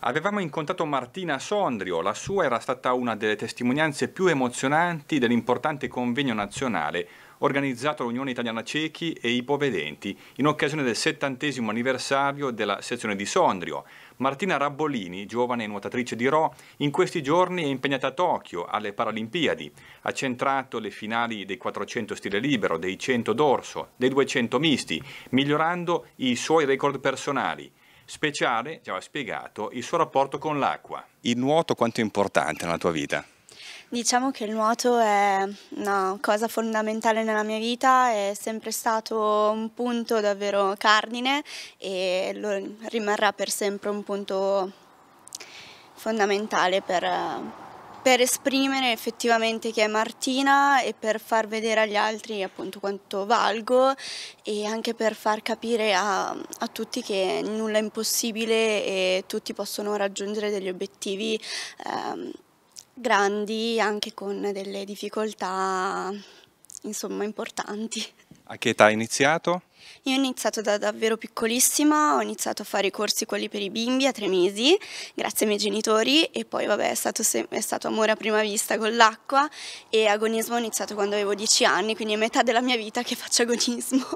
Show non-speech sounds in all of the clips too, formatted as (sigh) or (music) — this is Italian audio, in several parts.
Avevamo incontrato Martina Sondrio, la sua era stata una delle testimonianze più emozionanti dell'importante convegno nazionale organizzato all'Unione Italiana Ciechi e Ipovedenti in occasione del settantesimo anniversario della sezione di Sondrio. Martina Rabbolini, giovane nuotatrice di Ro, in questi giorni è impegnata a Tokyo alle Paralimpiadi. Ha centrato le finali dei 400 stile libero, dei 100 dorso, dei 200 misti, migliorando i suoi record personali. Speciale ci aveva spiegato il suo rapporto con l'acqua. Il nuoto quanto è importante nella tua vita? Diciamo che il nuoto è una cosa fondamentale nella mia vita, è sempre stato un punto davvero cardine e rimarrà per sempre un punto fondamentale per, per esprimere effettivamente chi è Martina e per far vedere agli altri appunto quanto valgo e anche per far capire a, a tutti che nulla è impossibile e tutti possono raggiungere degli obiettivi ehm, grandi anche con delle difficoltà insomma importanti. A che età hai iniziato? Io ho iniziato da davvero piccolissima, ho iniziato a fare i corsi quelli per i bimbi a tre mesi, grazie ai miei genitori e poi vabbè è stato, è stato amore a prima vista con l'acqua e agonismo ho iniziato quando avevo dieci anni, quindi è metà della mia vita che faccio agonismo.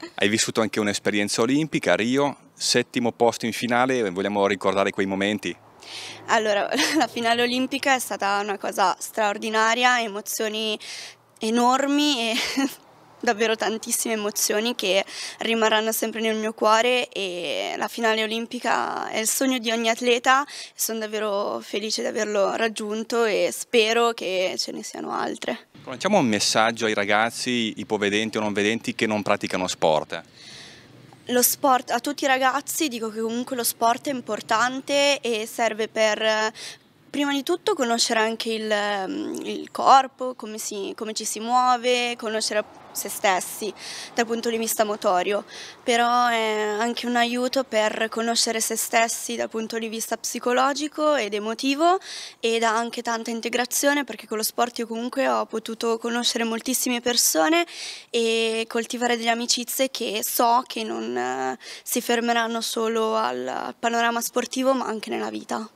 (laughs) Hai vissuto anche un'esperienza olimpica a Rio, settimo posto in finale, vogliamo ricordare quei momenti? Allora, (laughs) la finale olimpica è stata una cosa straordinaria, emozioni enormi e (laughs) davvero tantissime emozioni che rimarranno sempre nel mio cuore e la finale olimpica è il sogno di ogni atleta sono davvero felice di averlo raggiunto e spero che ce ne siano altre. Lanciamo un messaggio ai ragazzi ipovedenti o non vedenti che non praticano sport. Sport, a tutti i ragazzi dico che comunque lo sport è importante e serve per prima di tutto conoscere anche il, mm, il corpo, come, si, come, ci si muove, conoscere se stessi dal punto di vista motorio, però è anche un aiuto per conoscere se stessi dal punto di vista psicologico ed emotivo ed ha anche tanta integrazione perché con lo sport io comunque ho potuto conoscere moltissime persone e coltivare delle amicizie che so che non eh, si fermeranno solo al panorama sportivo ma anche nella vita.